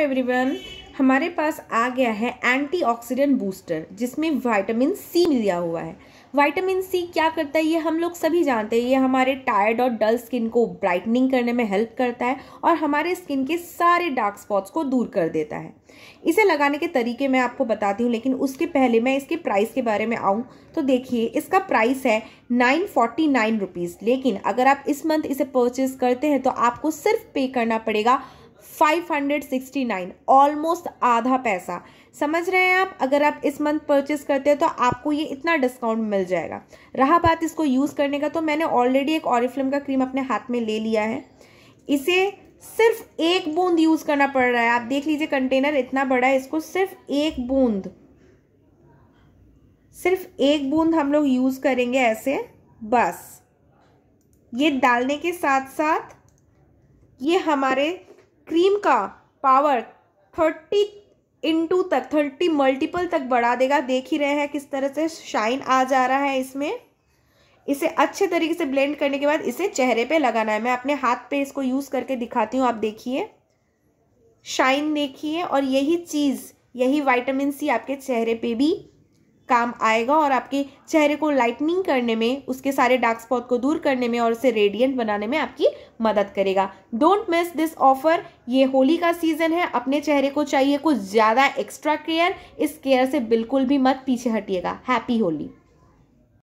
everyone हमारे पास आ गया है एंटीऑक्सीडेंट बूस्टर जिसमें विटामिन सी मिला हुआ है विटामिन सी क्या करता है ये हम लोग सभी जानते हैं ये हमारे टायर्ड और डल स्किन को ब्राइटनिंग करने में हेल्प करता है और हमारे स्किन के सारे डार्क स्पॉट्स को दूर कर देता है इसे लगाने के तरीके मैं आपको बताती हूँ लेकिन उसके पहले मैं इसके प्राइस के बारे में आऊँ तो देखिए इसका प्राइस है नाइन फोर्टी नाइन रुपीज़ लेकिन अगर आप इस मंथ इसे परचेज करते हैं तो आपको सिर्फ पे करना पड़ेगा 569 ऑलमोस्ट आधा पैसा समझ रहे हैं आप अगर आप इस मंथ परचेस करते हैं तो आपको ये इतना डिस्काउंट मिल जाएगा रहा बात इसको यूज़ करने का तो मैंने ऑलरेडी एक ऑरिफ्लेम का क्रीम अपने हाथ में ले लिया है इसे सिर्फ एक बूंद यूज़ करना पड़ रहा है आप देख लीजिए कंटेनर इतना बड़ा है इसको सिर्फ एक बूंद सिर्फ एक बूंद हम लोग यूज़ करेंगे ऐसे बस ये डालने के साथ साथ ये हमारे क्रीम का पावर थर्टी इंटू तक थर्टी मल्टीपल तक बढ़ा देगा देख ही रहे हैं किस तरह से शाइन आ जा रहा है इसमें इसे अच्छे तरीके से ब्लेंड करने के बाद इसे चेहरे पे लगाना है मैं अपने हाथ पे इसको यूज़ करके दिखाती हूँ आप देखिए शाइन देखिए और यही चीज़ यही वाइटामिन सी आपके चेहरे पे भी काम आएगा और आपके चेहरे को लाइटनिंग करने में उसके सारे डार्क स्पॉट को दूर करने में और उसे रेडियंट बनाने में आपकी मदद करेगा डोंट मिस दिस ऑफर ये होली का सीजन है अपने चेहरे को चाहिए कुछ ज़्यादा एक्स्ट्रा केयर इस केयर से बिल्कुल भी मत पीछे हटिएगा हैप्पी होली